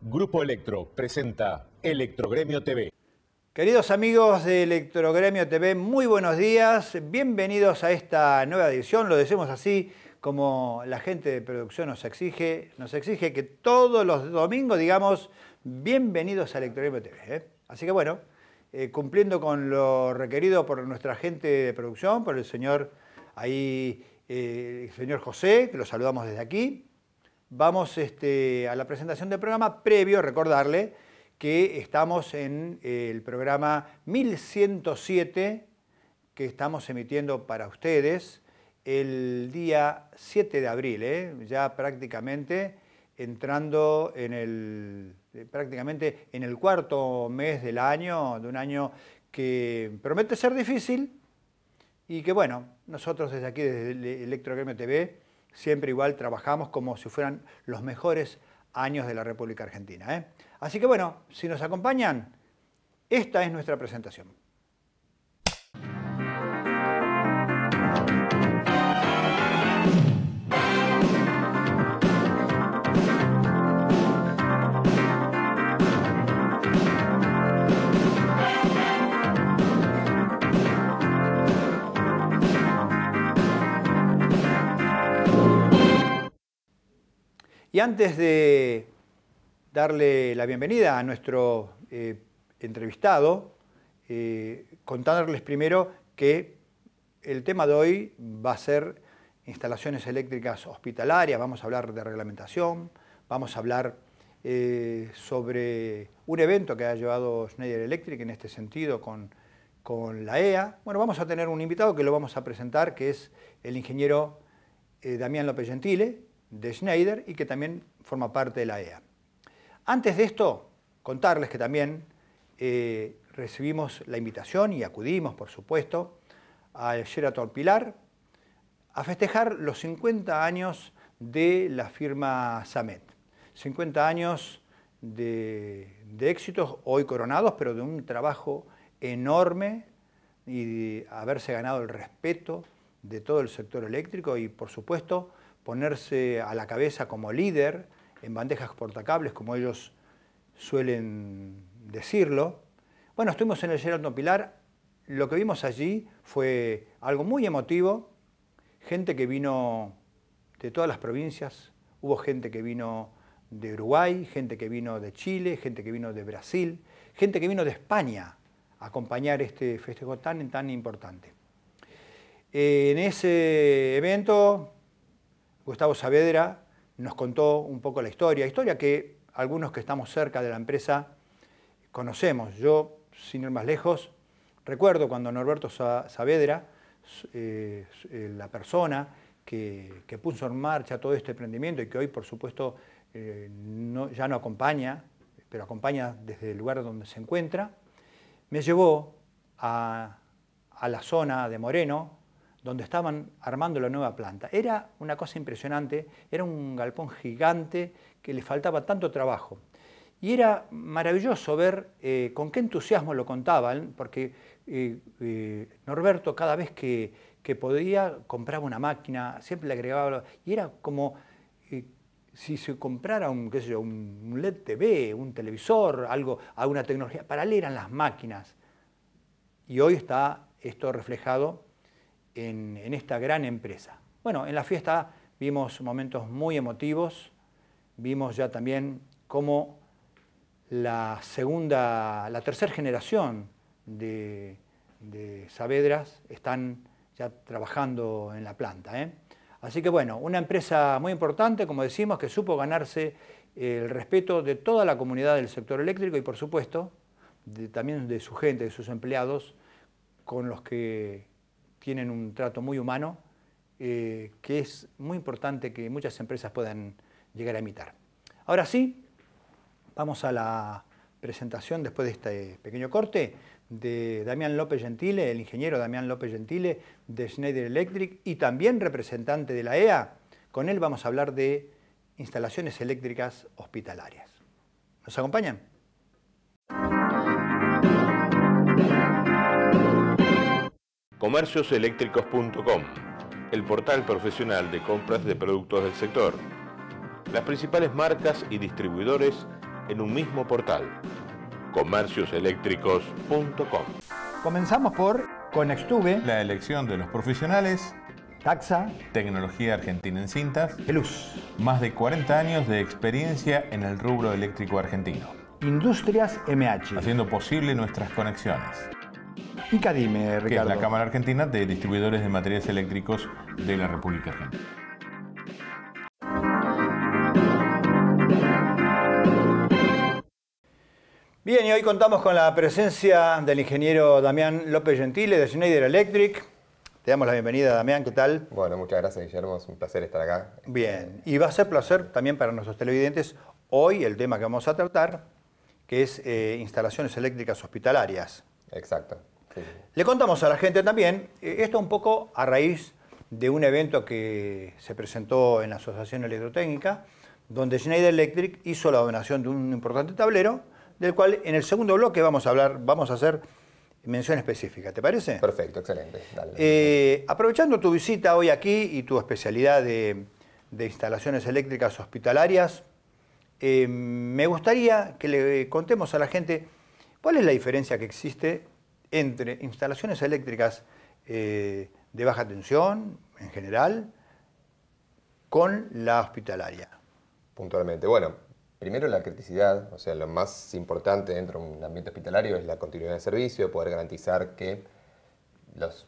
Grupo Electro presenta Electrogremio TV. Queridos amigos de Electrogremio TV, muy buenos días. Bienvenidos a esta nueva edición. Lo decimos así como la gente de producción nos exige. Nos exige que todos los domingos digamos bienvenidos a Electrogremio TV. ¿eh? Así que bueno, eh, cumpliendo con lo requerido por nuestra gente de producción, por el señor ahí, eh, el señor José, que lo saludamos desde aquí vamos este, a la presentación del programa. Previo, recordarle que estamos en eh, el programa 1107 que estamos emitiendo para ustedes el día 7 de abril, ¿eh? ya prácticamente entrando en el, eh, prácticamente en el cuarto mes del año, de un año que promete ser difícil y que bueno, nosotros desde aquí, desde Electroquemio TV, siempre igual trabajamos como si fueran los mejores años de la República Argentina. ¿eh? Así que bueno, si nos acompañan, esta es nuestra presentación. Y antes de darle la bienvenida a nuestro eh, entrevistado, eh, contarles primero que el tema de hoy va a ser instalaciones eléctricas hospitalarias, vamos a hablar de reglamentación, vamos a hablar eh, sobre un evento que ha llevado Schneider Electric en este sentido con, la EA. Bueno, vamos a tener un invitado que lo vamos a presentar, que es el ingeniero Damián López Gentile, de Schneider y que también forma parte de la EA. Antes de esto, contarles que también eh, recibimos la invitación y acudimos, por supuesto, al Sheraton Pilar a festejar los 50 años de la firma Samet. 50 años de, de éxitos hoy coronados, pero de un trabajo enorme y de haberse ganado el respeto de todo el sector eléctrico y, por supuesto, ponerse a la cabeza como líder en bandejas portacables, como ellos suelen decirlo. Bueno, estuvimos en el Gerardo Pilar, lo que vimos allí fue algo muy emotivo, gente que vino de todas las provincias, hubo gente que vino de Uruguay, gente que vino de Chile, gente que vino de Brasil, gente que vino de España a acompañar este festejo tan, tan importante. Eh, en ese evento Gustavo Saavedra nos contó un poco la historia, historia que algunos que estamos cerca de la empresa conocemos. Yo, sin ir más lejos, recuerdo cuando Norberto Saavedra, eh, eh, la persona que, puso en marcha todo este emprendimiento y que hoy, por supuesto, eh, ya no acompaña, pero acompaña desde el lugar donde se encuentra, me llevó a la zona de Moreno, donde estaban armando la nueva planta. Era una cosa impresionante, era un galpón gigante que le faltaba tanto trabajo. Y era maravilloso ver eh, con qué entusiasmo lo contaban, porque eh, eh, Norberto cada vez que, podía compraba una máquina, siempre le agregaba, y era como si se comprara un, qué un LED TV, un televisor, algo, alguna tecnología, para él las máquinas. Y hoy está esto reflejado en, esta gran empresa. Bueno, en la fiesta vimos momentos muy emotivos, vimos ya también cómo la segunda, la tercera generación de, Saavedras están ya trabajando en la planta. ¿eh? Así que bueno, una empresa muy importante, como decimos, que supo ganarse el respeto de toda la comunidad del sector eléctrico y por supuesto también de su gente, de sus empleados, con los que tienen un trato muy humano eh, que es muy importante que muchas empresas puedan llegar a imitar. Ahora sí, vamos a la presentación después de este pequeño corte de Damián López Gentile, el ingeniero Damián López Gentile de Schneider Electric y también representante de la EA. Con él vamos a hablar de instalaciones eléctricas hospitalarias. ¿Nos acompañan? comercioseléctricos.com, el portal profesional de compras de productos del sector. Las principales marcas y distribuidores en un mismo portal, comercioseléctricos.com. Comenzamos por Conextube, la elección de los profesionales Taxa, Tecnología Argentina en Cintas, Luz. Más de 40 años de experiencia en el rubro eléctrico argentino. Industrias MH. Haciendo posible nuestras conexiones. Y Cadime, Ricardo. Que es la Cámara Argentina de Distribuidores de Materiales Eléctricos de la República Argentina. Bien, y hoy contamos con la presencia del ingeniero Damián López Gentile de Schneider Electric. Te damos la bienvenida, Damián, ¿qué tal? Bueno, muchas gracias, Guillermo, es un placer estar acá. Bien, y va a ser placer también para nuestros televidentes hoy el tema que vamos a tratar, que es eh, instalaciones eléctricas hospitalarias. Exacto. Le contamos a la gente también, eh, esto un poco a raíz de un evento que se presentó en la Asociación Electrotécnica, donde Schneider Electric hizo la donación de un importante tablero, del cual en el segundo bloque vamos a hablar, vamos a hacer mención específica, ¿te parece? Perfecto, excelente. Eh, aprovechando tu visita hoy aquí y tu especialidad de, instalaciones eléctricas hospitalarias, eh, me gustaría que le contemos a la gente cuál es la diferencia que existe entre instalaciones eléctricas eh, de baja tensión en general con la hospitalaria. Puntualmente. Bueno, primero la criticidad, o sea, lo más importante dentro de un ambiente hospitalario es la continuidad de servicio, poder garantizar que los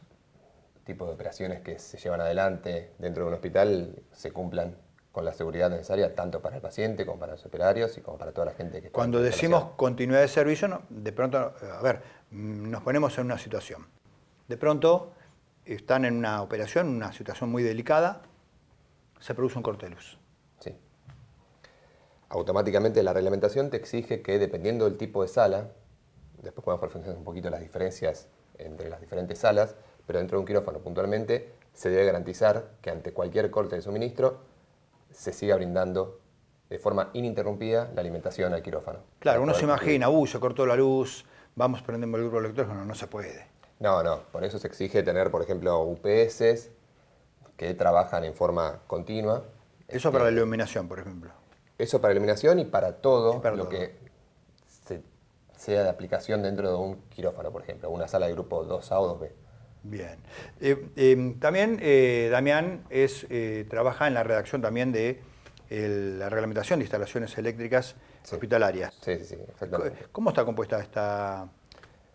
tipos de operaciones que se llevan adelante dentro de un hospital se cumplan con la seguridad necesaria tanto para el paciente como para los operarios y como para toda la gente que... Está Cuando decimos continuidad de servicio, de pronto, a ver, Mm, nos ponemos en una situación. De pronto están en una operación, una situación muy delicada, se produce un corte de luz. Sí. Automáticamente la reglamentación te exige que dependiendo del tipo de sala, después podemos profundizar un poquito las diferencias entre las diferentes salas, pero dentro de un quirófano puntualmente se debe garantizar que ante cualquier corte de suministro se siga brindando de forma ininterrumpida la alimentación al quirófano. Claro, uno se imagina, uy, se cortó la luz, vamos, prendemos el grupo electrónico, no, no se puede. No, no, por eso se exige tener, por ejemplo, UPS que trabajan en forma continua. Eso para la este, iluminación, por ejemplo. Eso para la iluminación y para todo lo que sea de aplicación dentro de un quirófano, por ejemplo, una sala de grupo 2A o 2B. Bien. Eh, eh, también eh, Damián es, trabaja en la redacción también de la reglamentación de instalaciones eléctricas hospitalarias. Sí, sí, exactamente. ¿Cómo está compuesta esta,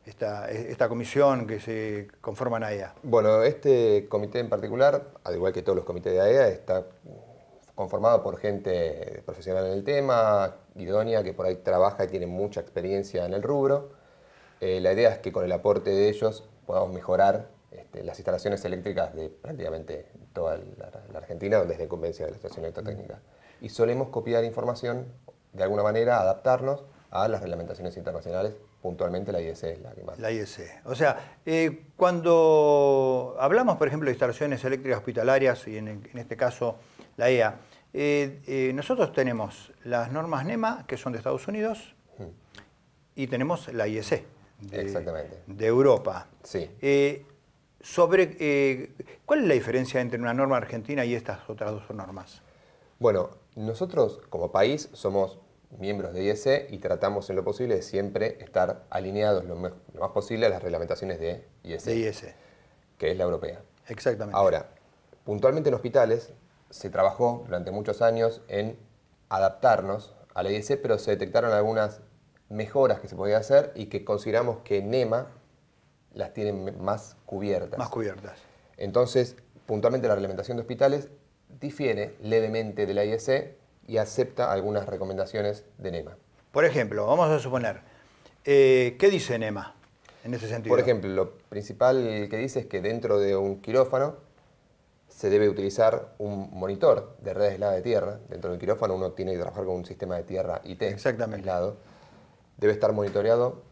esta, comisión que se conforma en AEA? E bueno, este comité en particular, al igual que todos los comités de AEA, e está conformado por gente profesional en el tema, idónea, que por ahí trabaja y tiene mucha experiencia en el rubro. Eh, la idea es que con el aporte de ellos podamos mejorar este, las instalaciones eléctricas de prácticamente toda la, Argentina, donde es la incumbencia de la estación electrotécnica y solemos copiar información, de alguna manera adaptarnos a las reglamentaciones internacionales, puntualmente la IEC es la que más. La IEC. O sea, eh, cuando hablamos, por ejemplo, de instalaciones eléctricas hospitalarias, y en, este caso la EA, eh, eh, nosotros tenemos las normas NEMA, que son de Estados Unidos, hmm. y tenemos la IEC. De, de Europa. Sí. sobre, ¿Cuál es la diferencia entre una norma argentina y estas otras dos normas? Bueno, nosotros como país somos miembros de IEC y tratamos en lo posible de siempre estar alineados lo, más posible a las reglamentaciones de IEC, e que es la europea. Exactamente. Ahora, puntualmente en hospitales se trabajó durante muchos años en adaptarnos a la IEC, pero se detectaron algunas mejoras que se podían hacer y que consideramos que NEMA las tienen más cubiertas. Más cubiertas. Entonces, puntualmente la reglamentación de hospitales difiere levemente de la IEC y acepta algunas recomendaciones de NEMA. Por ejemplo, vamos a suponer, eh, ¿qué dice NEMA en ese sentido? Por ejemplo, lo principal que dice es que dentro de un quirófano se debe utilizar un monitor de red aislada de tierra. Dentro del quirófano uno tiene que trabajar con un sistema de tierra IT aislado. Debe estar monitoreado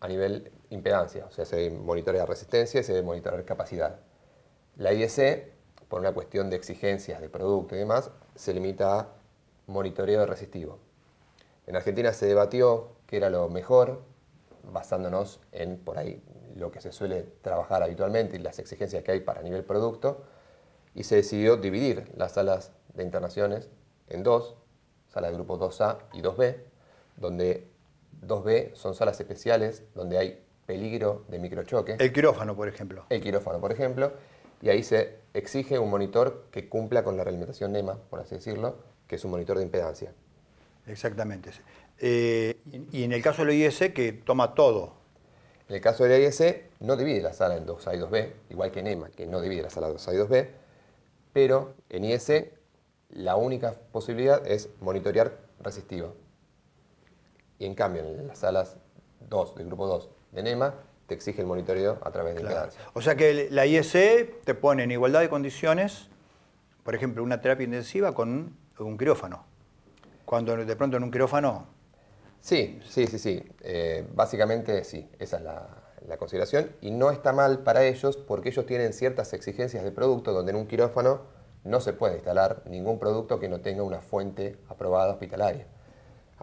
a nivel impedancia, o sea, se monitorea resistencia y se debe monitorear capacidad. La IEC por una cuestión de exigencias de producto y demás, se limita a monitoreo resistivo. En Argentina se debatió qué era lo mejor, basándonos en por ahí lo que se suele trabajar habitualmente y las exigencias que hay para nivel producto, y se decidió dividir las salas de internaciones en dos, salas de grupo 2A y 2B, donde 2B son salas especiales donde hay peligro de microchoque. El quirófano, por ejemplo. El quirófano, por ejemplo y ahí se exige un monitor que cumpla con la reglamentación NEMA, por así decirlo, que es un monitor de impedancia. Exactamente. Eh, y en el caso del IS que toma todo. En el caso del IS no divide la sala en 2A y 2B, igual que NEMA, que no divide la sala 2A y 2B, pero en IS la única posibilidad es monitorear resistivo. Y en cambio, en las salas 2 del grupo 2 de NEMA, te exige el monitoreo a través de la O sea que la ISE te pone en igualdad de condiciones, por ejemplo, una terapia intensiva con un quirófano. Cuando de pronto en un quirófano... Sí, sí, sí, sí. Eh, básicamente sí, esa es la consideración. Y no está mal para ellos porque ellos tienen ciertas exigencias de producto donde en un quirófano no se puede instalar ningún producto que no tenga una fuente aprobada hospitalaria.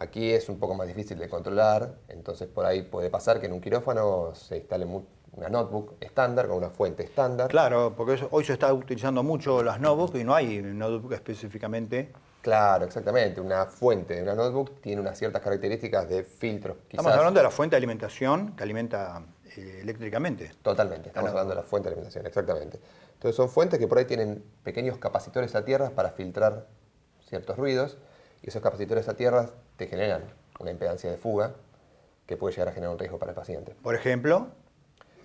Aquí es un poco más difícil de controlar, entonces por ahí puede pasar que en un quirófano se instale una notebook estándar con una fuente estándar. Claro, porque hoy se está utilizando mucho las notebooks y no hay notebook específicamente. Claro, exactamente. Una fuente de una notebook tiene unas ciertas características de filtro. Estamos hablando de la fuente de alimentación que alimenta eh, eléctricamente. Totalmente, estamos hablando de la fuente de alimentación, exactamente. Entonces son fuentes que por ahí tienen pequeños capacitores a tierras para filtrar ciertos ruidos y esos capacitores a tierra te generan una impedancia de fuga que puede llegar a generar un riesgo para el paciente. Por ejemplo,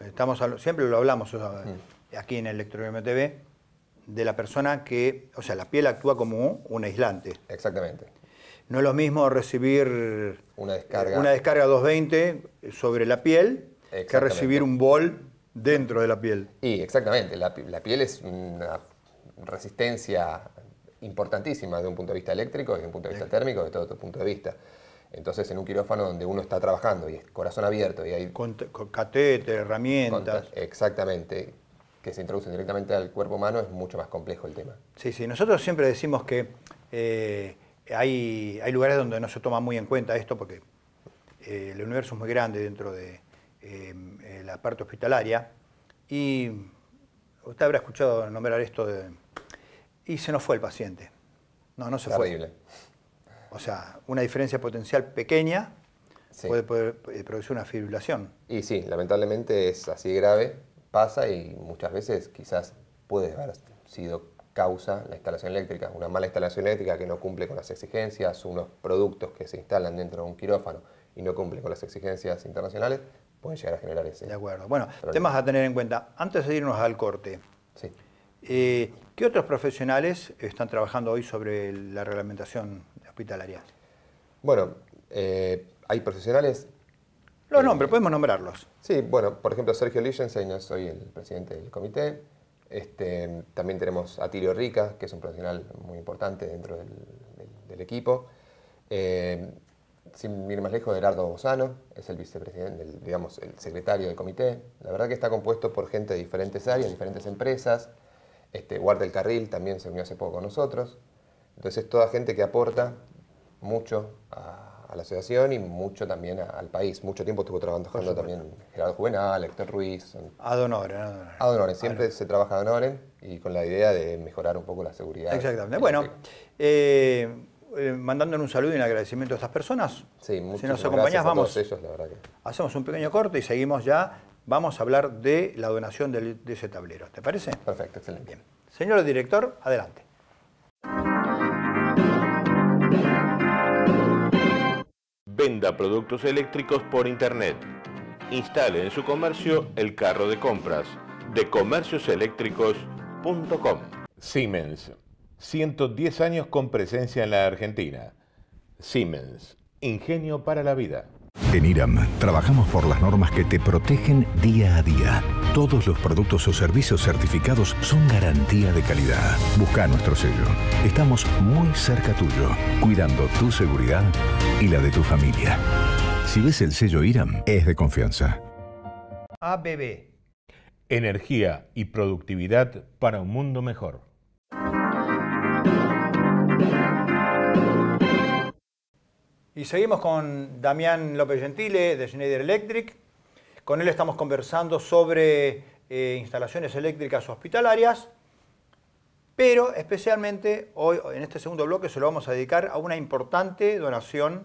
estamos siempre lo hablamos mm. aquí en ElectroMTV, de la persona que, o sea, la piel actúa como un aislante. Exactamente. No es lo mismo recibir una descarga, eh, una descarga 220 sobre la piel que recibir un bol dentro de la piel. Y exactamente, la piel es una resistencia importantísima desde un punto de vista eléctrico, desde un punto de vista térmico, desde todo otro punto de vista. Entonces, en un quirófano donde uno está trabajando y es corazón abierto y hay... Con, herramientas. exactamente, que se introducen directamente al cuerpo humano es mucho más complejo el tema. Sí, sí, nosotros siempre decimos que eh, hay, hay lugares donde no se toma muy en cuenta esto porque eh, el universo es muy grande dentro de eh, la parte hospitalaria y usted habrá escuchado nombrar esto de y se nos fue el paciente. No, no se Terrible. fue. O sea, una diferencia potencial pequeña puede, eh, producir una fibrilación. Y sí, lamentablemente es así grave, pasa y muchas veces quizás puede haber sido causa la instalación eléctrica, una mala instalación eléctrica que no cumple con las exigencias, unos productos que se instalan dentro de un quirófano y no cumple con las exigencias internacionales, pueden llegar a generar ese. De acuerdo. Bueno, temas a tener en cuenta. Antes de irnos al corte, sí. Eh, ¿Qué otros profesionales están trabajando hoy sobre la reglamentación hospitalaria? Bueno, eh, hay profesionales... Los eh, nombres, podemos nombrarlos. Sí, bueno, por ejemplo, Sergio Lichtenstein, soy el presidente del comité. Este, también tenemos a Tirio Rica, que es un profesional muy importante dentro del, equipo. sin ir más lejos, Gerardo Bozano, es el vicepresidente, digamos, el secretario del comité. La verdad que está compuesto por gente de diferentes áreas, diferentes empresas, este, Guarda el Carril también se unió hace poco con nosotros. Entonces, toda gente que aporta mucho a, la asociación y mucho también al país. Mucho tiempo estuvo trabajando también Gerardo Juvenal, Héctor Ruiz. A honorem. Siempre se trabaja ad y con la idea de mejorar un poco la seguridad. Exactamente. Bueno, eh, eh, mandándole un saludo y un agradecimiento a estas personas. Sí, muchas si nos acompañás, a vamos. ellos, Hacemos un pequeño corte y seguimos ya vamos a hablar de la donación de, ese tablero. ¿Te parece? Perfecto, excelente. Bien. Señor director, adelante. Venda productos eléctricos por Internet. Instale en su comercio el carro de compras de comercioseléctricos.com. Siemens, 110 años con presencia en la Argentina. Siemens, ingenio para la vida. En IRAM trabajamos por las normas que te protegen día a día. Todos los productos o servicios certificados son garantía de calidad. Busca nuestro sello. Estamos muy cerca tuyo, cuidando tu seguridad y la de tu familia. Si ves el sello IRAM, es de confianza. ABB. Energía y productividad para un mundo mejor. Y seguimos con Damián López Gentile de Schneider Electric. Con él estamos conversando sobre eh, instalaciones eléctricas hospitalarias, pero especialmente hoy, en este segundo bloque, se lo vamos a dedicar a una importante donación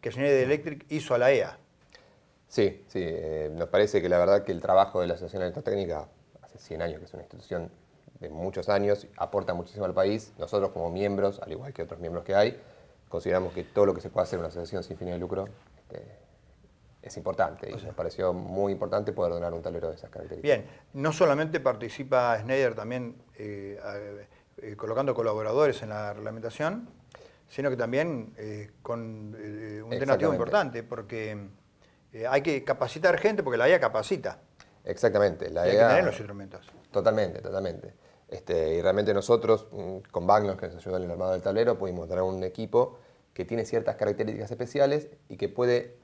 que Schneider Electric hizo a la EA. Sí, sí, eh, nos parece que la verdad que el trabajo de la Asociación Electrotécnica, hace 100 años que es una institución de muchos años, aporta muchísimo al país. Nosotros como miembros, al igual que otros miembros que hay, consideramos que todo lo que se puede hacer en una asociación sin fines de lucro este, es importante y nos pareció muy importante poder donar un tablero de esas características. Bien, no solamente participa Schneider también eh, eh, colocando colaboradores en la reglamentación, sino que también eh, con un denativo importante, porque hay que capacitar gente, porque la IA capacita. Exactamente, la y los instrumentos. Totalmente, totalmente. Este, y realmente nosotros, mm, con Bagnos, que nos ayudó en el armado del tablero, pudimos dar un equipo que tiene ciertas características especiales y que puede,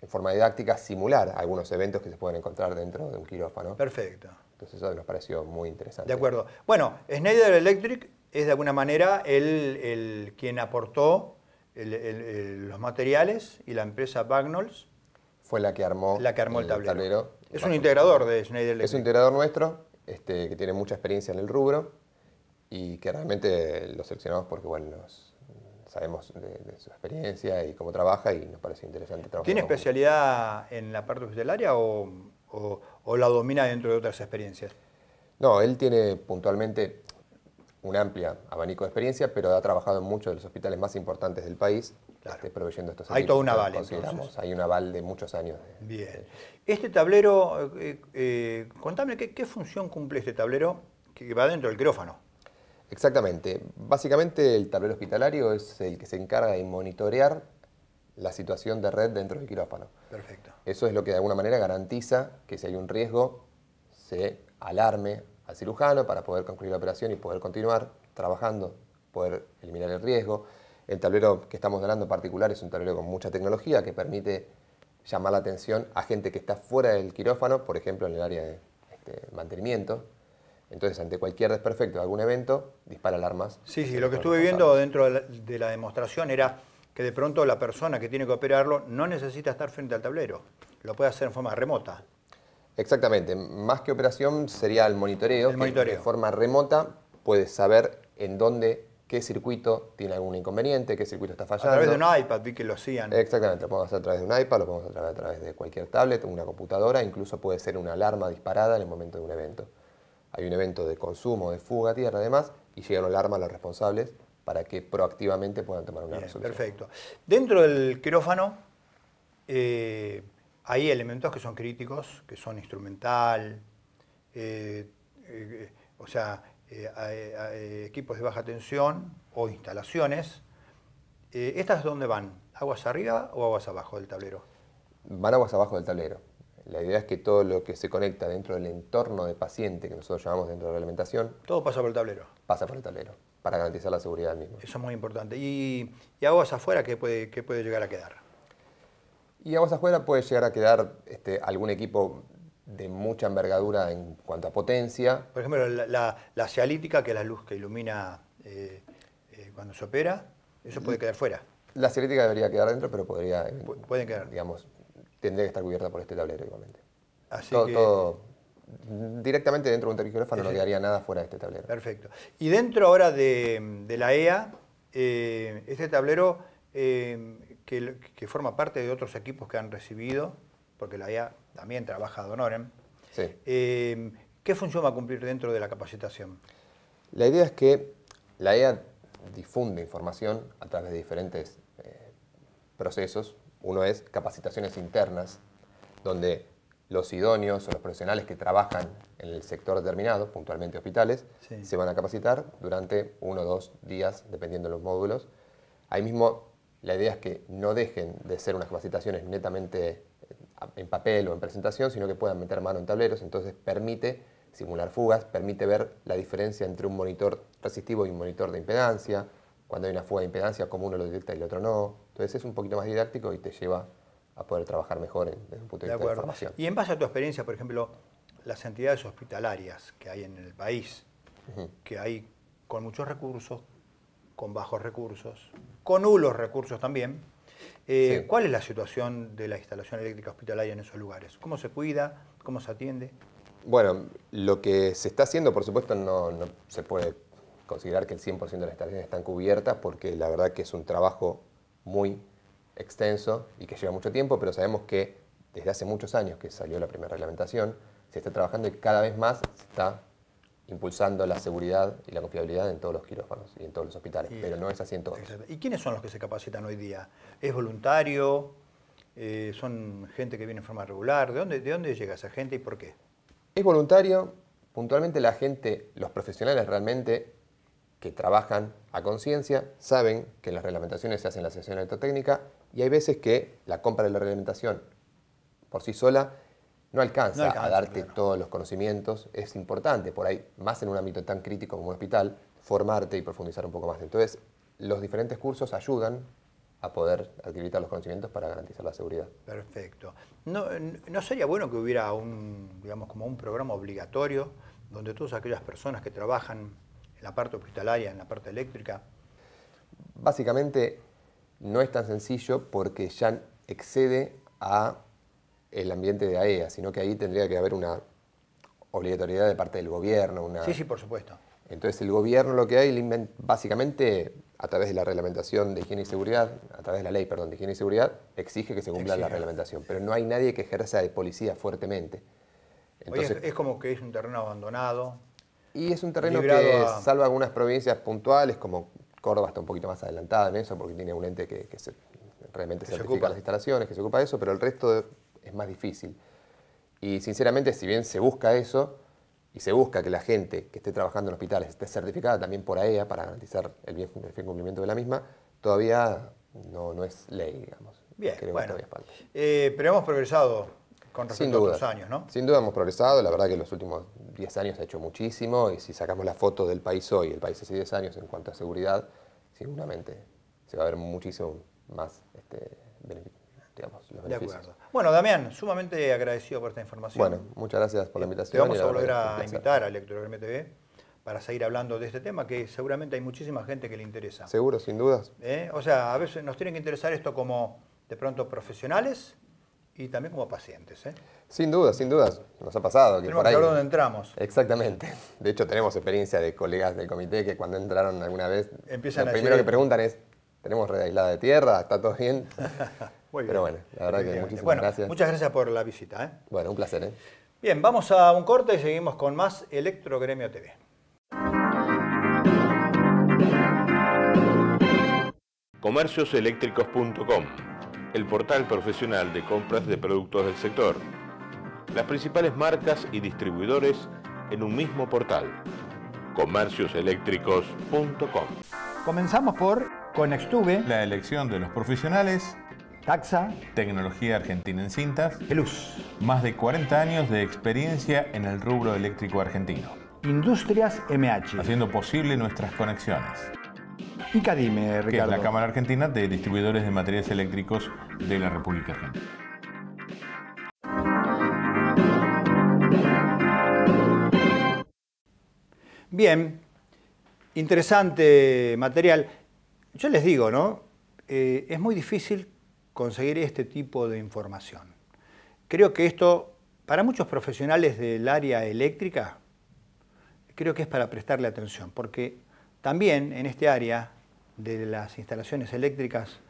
en forma didáctica, simular algunos eventos que se pueden encontrar dentro de un quirófano. Perfecto. Entonces eso nos pareció muy interesante. De acuerdo. Bueno, Schneider Electric es de alguna manera el, quien aportó los materiales y la empresa Bagnols Fue la que armó, la que armó el, tablero. Es un integrador de Schneider Electric. Es un integrador nuestro este, que tiene mucha experiencia en el rubro y que realmente lo seleccionamos porque bueno, nos, sabemos de, su experiencia y cómo trabaja y nos parece interesante trabajar. ¿Tiene especialidad en la parte hospitalaria o, la domina dentro de otras experiencias? No, él tiene puntualmente un amplio abanico de experiencia, pero ha trabajado en muchos de los hospitales más importantes del país, este, proveyendo estos Hay todo un aval, Hay un aval de muchos años. Bien. Este tablero, eh, eh, contame, ¿qué, ¿qué función cumple este tablero que va dentro del quirófano? Exactamente. Básicamente el tablero hospitalario es el que se encarga de monitorear la situación de red dentro del quirófano. Perfecto. Eso es lo que de alguna manera garantiza que si hay un riesgo se alarme al cirujano para poder concluir la operación y poder continuar trabajando, poder eliminar el riesgo. El tablero que estamos hablando en particular es un tablero con mucha tecnología que permite llamar la atención a gente que está fuera del quirófano, por ejemplo en el área de este, mantenimiento, entonces, ante cualquier desperfecto de algún evento, dispara alarmas. Sí, sí, este lo que estuve viendo dentro de la, demostración era que de pronto la persona que tiene que operarlo no necesita estar frente al tablero, lo puede hacer en forma remota. Exactamente, más que operación sería el monitoreo, de forma remota puedes saber en dónde, qué circuito tiene algún inconveniente, qué circuito está fallando. A través de un iPad vi que lo hacían. Exactamente, lo podemos hacer a través de un iPad, lo podemos hacer a través de cualquier tablet, una computadora, incluso puede ser una alarma disparada en el momento de un evento hay un evento de consumo, de fuga a tierra, además, y llegan al alarma a los responsables para que proactivamente puedan tomar una Perfecto. Dentro del quirófano eh, hay elementos que son críticos, que son instrumental, eh, eh, o sea, equipos de baja tensión o instalaciones. ¿Estas dónde van? ¿Aguas arriba o aguas abajo del tablero? Van aguas abajo del tablero. La idea es que todo lo que se conecta dentro del entorno de paciente, que nosotros llamamos dentro de la alimentación... Todo pasa por el tablero. Pasa por el tablero, para garantizar la seguridad del mismo. Eso es muy importante. ¿Y, y aguas afuera qué puede, puede llegar a quedar? Y aguas afuera puede llegar a quedar este, algún equipo de mucha envergadura en cuanto a potencia. Por ejemplo, la, la, que es la luz que ilumina eh, eh, cuando se opera, eso puede mm. quedar fuera. La cialítica debería quedar dentro, pero podría... Pueden quedar. Digamos, tendría que estar cubierta por este tablero igualmente. Así directamente dentro de un tergiógrafo no quedaría nada fuera de este tablero. Perfecto. Y dentro ahora de, la EA, eh, este tablero eh, que, forma parte de otros equipos que han recibido, porque la EA también trabaja ad honorem, ¿eh? ¿qué función va a cumplir dentro de la capacitación? La idea es que la EA difunde información a través de diferentes procesos, uno es capacitaciones internas, donde los idóneos o los profesionales que trabajan en el sector determinado, puntualmente hospitales, se van a capacitar durante uno o dos días, dependiendo de los módulos. Ahí mismo la idea es que no dejen de ser unas capacitaciones netamente en papel o en presentación, sino que puedan meter mano en tableros, entonces permite simular fugas, permite ver la diferencia entre un monitor resistivo y un monitor de impedancia, cuando hay una fuga de impedancia, como uno lo detecta y el otro no. Entonces es un poquito más didáctico y te lleva a poder trabajar mejor desde un punto de, de vista de formación. Y en base a tu experiencia, por ejemplo, las entidades hospitalarias que hay en el país, que hay con muchos recursos, con bajos recursos, con nulos recursos también, eh, ¿cuál es la situación de la instalación eléctrica hospitalaria en esos lugares? ¿Cómo se cuida? ¿Cómo se atiende? Bueno, lo que se está haciendo, por supuesto, no, no se puede considerar que el 100% de las estaciones están cubiertas porque la verdad que es un trabajo muy extenso y que lleva mucho tiempo, pero sabemos que desde hace muchos años que salió la primera reglamentación, se está trabajando y cada vez más se está impulsando la seguridad y la confiabilidad en todos los quirófanos y en todos los hospitales, pero no es así en todos. ¿Y quiénes son los que se capacitan hoy día? ¿Es voluntario? Eh, ¿Son gente que viene en forma regular? ¿De dónde, ¿De dónde llega esa gente y por qué? Es voluntario. Puntualmente la gente, los profesionales realmente que trabajan a conciencia saben que las reglamentaciones se hacen en la sesión electrotécnica y hay veces que la compra de la reglamentación por sí sola no alcanza, a darte todos los conocimientos. Es importante, por ahí, más en un ámbito tan crítico como un hospital, formarte y profundizar un poco más. Entonces, los diferentes cursos ayudan a poder adquirir los conocimientos para garantizar la seguridad. Perfecto. ¿No, no sería bueno que hubiera un, digamos, como un programa obligatorio donde todas aquellas personas que trabajan la parte hospitalaria, en la parte eléctrica? Básicamente no es tan sencillo porque ya excede a el ambiente de AEA, sino que ahí tendría que haber una obligatoriedad de parte del gobierno. Sí, sí, por supuesto. Entonces el gobierno lo que hay, básicamente a través de la reglamentación de higiene y seguridad, a través de la ley, perdón, de higiene y seguridad, exige que se cumpla la reglamentación, pero no hay nadie que ejerza de policía fuertemente. Oye, es como que es un terreno abandonado, y es un terreno que, salva algunas provincias puntuales, como Córdoba está un poquito más adelantada en eso, porque tiene un ente que, se, realmente certifica las instalaciones, que se ocupa de eso, pero el resto es más difícil. Y sinceramente, si bien se busca eso, y se busca que la gente que esté trabajando en hospitales esté certificada también por AEA para garantizar el bien, cumplimiento de la misma, todavía no, no es ley, digamos. Bien, bueno. Eh, pero hemos progresado sin duda. años, ¿no? Sin duda hemos progresado, la verdad que en los últimos 10 años se ha hecho muchísimo y si sacamos la foto del país hoy, el país hace 10 años en cuanto a seguridad, seguramente se va a ver muchísimo más este, De acuerdo. Bueno, Damián, sumamente agradecido por esta información. Bueno, muchas gracias por la eh, invitación. Te vamos a volver a invitar a Electrogerme TV para seguir hablando de este tema que seguramente hay muchísima gente que le interesa. Seguro, sin dudas. Eh, o sea, a veces nos tiene que interesar esto como de pronto profesionales y también como pacientes. ¿eh? Sin duda, sin duda, Nos ha pasado. Que tenemos que saber dónde entramos. Exactamente. De hecho, tenemos experiencia de colegas del comité que cuando entraron alguna vez, Empiezan lo primero que preguntan es, ¿tenemos red aislada de tierra? ¿Está todo bien? Muy bien. Pero bueno, la verdad que muchísimas gracias. Muchas gracias por la visita. ¿eh? Bueno, un placer. ¿eh? Bien, vamos a un corte y seguimos con más Electrogremio TV. comercioseléctricos.com el portal profesional de compras de productos del sector, las principales marcas y distribuidores en un mismo portal, comercioseléctricos.com. Comenzamos por Conextube, la elección de los profesionales Taxa, Tecnología Argentina en Cintas, elus más de 40 años de experiencia en el rubro eléctrico argentino. Industrias MH, haciendo posible nuestras conexiones y Dime, Ricardo. es la Cámara Argentina de Distribuidores de Materiales Eléctricos de la República Argentina. Bien, interesante material. Yo les digo, ¿no? Eh, es muy difícil conseguir este tipo de información. Creo que esto, para muchos profesionales del área eléctrica, creo que es para prestarle atención, porque también en este área de las instalaciones eléctricas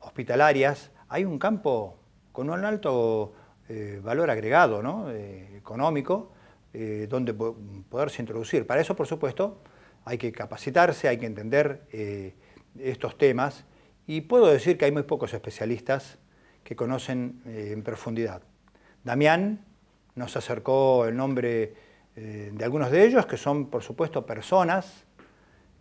hospitalarias, hay un campo con un alto eh, valor agregado eh, económico eh, donde poderse introducir. Para eso, por supuesto, hay que capacitarse, hay que entender estos temas y puedo decir que hay muy pocos especialistas que conocen en profundidad. Damián nos acercó el nombre de algunos de ellos, que son, por supuesto, personas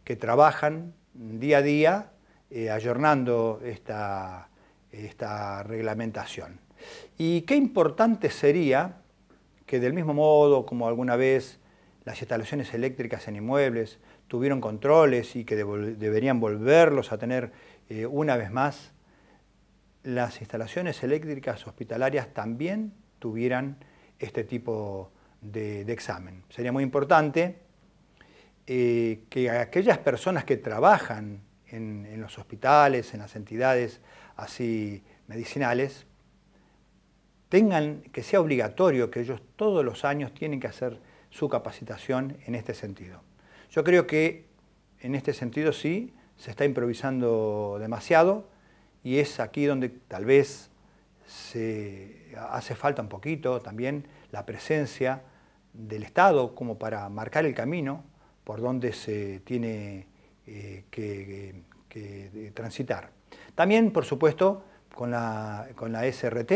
que trabajan día a día eh, ayornando esta, reglamentación. Y qué importante sería que del mismo modo como alguna vez las instalaciones eléctricas en inmuebles tuvieron controles y que deberían volverlos a tener eh, una vez más, las instalaciones eléctricas hospitalarias también tuvieran este tipo de examen. Sería muy importante eh, que aquellas personas que trabajan en, los hospitales, en las entidades así medicinales, tengan, que sea obligatorio que ellos todos los años tienen que hacer su capacitación en este sentido. Yo creo que en este sentido sí, se está improvisando demasiado y es aquí donde tal vez se hace falta un poquito también la presencia del Estado como para marcar el camino por dónde se tiene eh, que, eh, transitar. También, por supuesto, con la, SRT,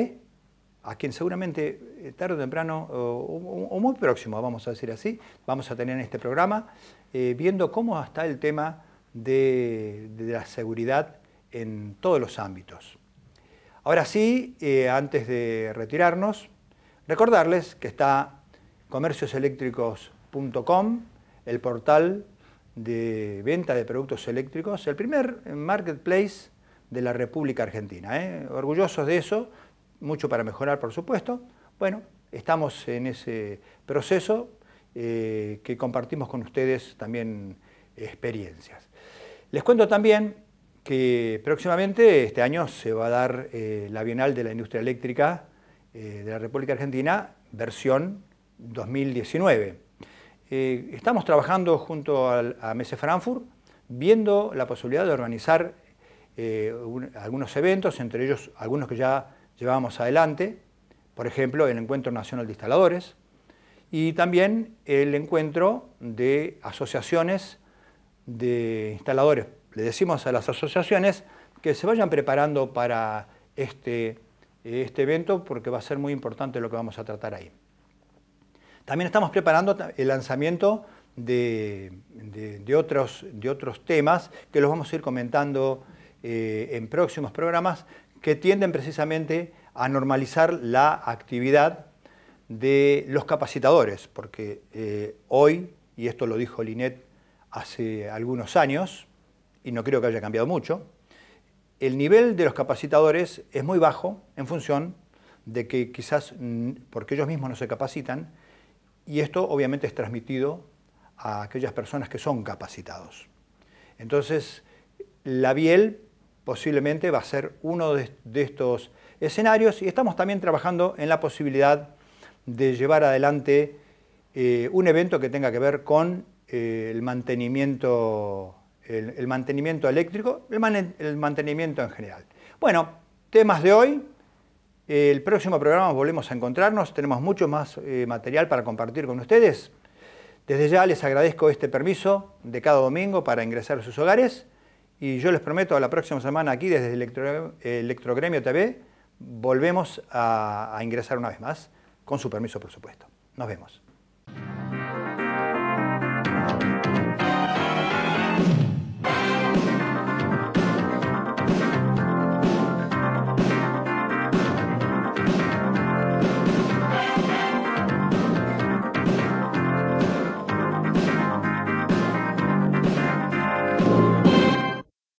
a quien seguramente eh, tarde o temprano, o, muy próximo, vamos a decir así, vamos a tener en este programa, viendo cómo está el tema de, la seguridad en todos los ámbitos. Ahora sí, antes de retirarnos, recordarles que está comercioseléctricos.com, el portal de venta de productos eléctricos, el primer marketplace de la República Argentina. ¿eh? Orgullosos de eso, mucho para mejorar, por supuesto. Bueno, estamos en ese proceso eh, que compartimos con ustedes también experiencias. Les cuento también que próximamente, este año, se va a dar eh, la Bienal de la Industria Eléctrica de la República Argentina, versión 2019. Eh, estamos trabajando junto a Mese Frankfurt, viendo la posibilidad de organizar eh, algunos eventos, entre ellos algunos que ya llevábamos adelante, por ejemplo, el Encuentro Nacional de Instaladores, y también el encuentro de asociaciones de instaladores. Le decimos a las asociaciones que se vayan preparando para este, este evento porque va a ser muy importante lo que vamos a tratar ahí. También estamos preparando el lanzamiento de, otros, temas que los vamos a ir comentando eh, en próximos programas que tienden precisamente a normalizar la actividad de los capacitadores, porque eh, hoy, y esto lo dijo Linet hace algunos años, y no creo que haya cambiado mucho, el nivel de los capacitadores es muy bajo en función de que quizás, porque ellos mismos no se capacitan, y esto obviamente es transmitido a aquellas personas que son capacitados. Entonces, la biel posiblemente va a ser uno de, estos escenarios y estamos también trabajando en la posibilidad de llevar adelante eh, un evento que tenga que ver con eh, el, mantenimiento, el, mantenimiento eléctrico, el mantenimiento en general. Bueno, temas de hoy, el próximo programa volvemos a encontrarnos, tenemos mucho más eh, material para compartir con ustedes. Desde ya les agradezco este permiso de cada domingo para ingresar a sus hogares y yo les prometo a la próxima semana aquí desde Electrogremio TV volvemos a, a ingresar una vez más, con su permiso por supuesto. Nos vemos.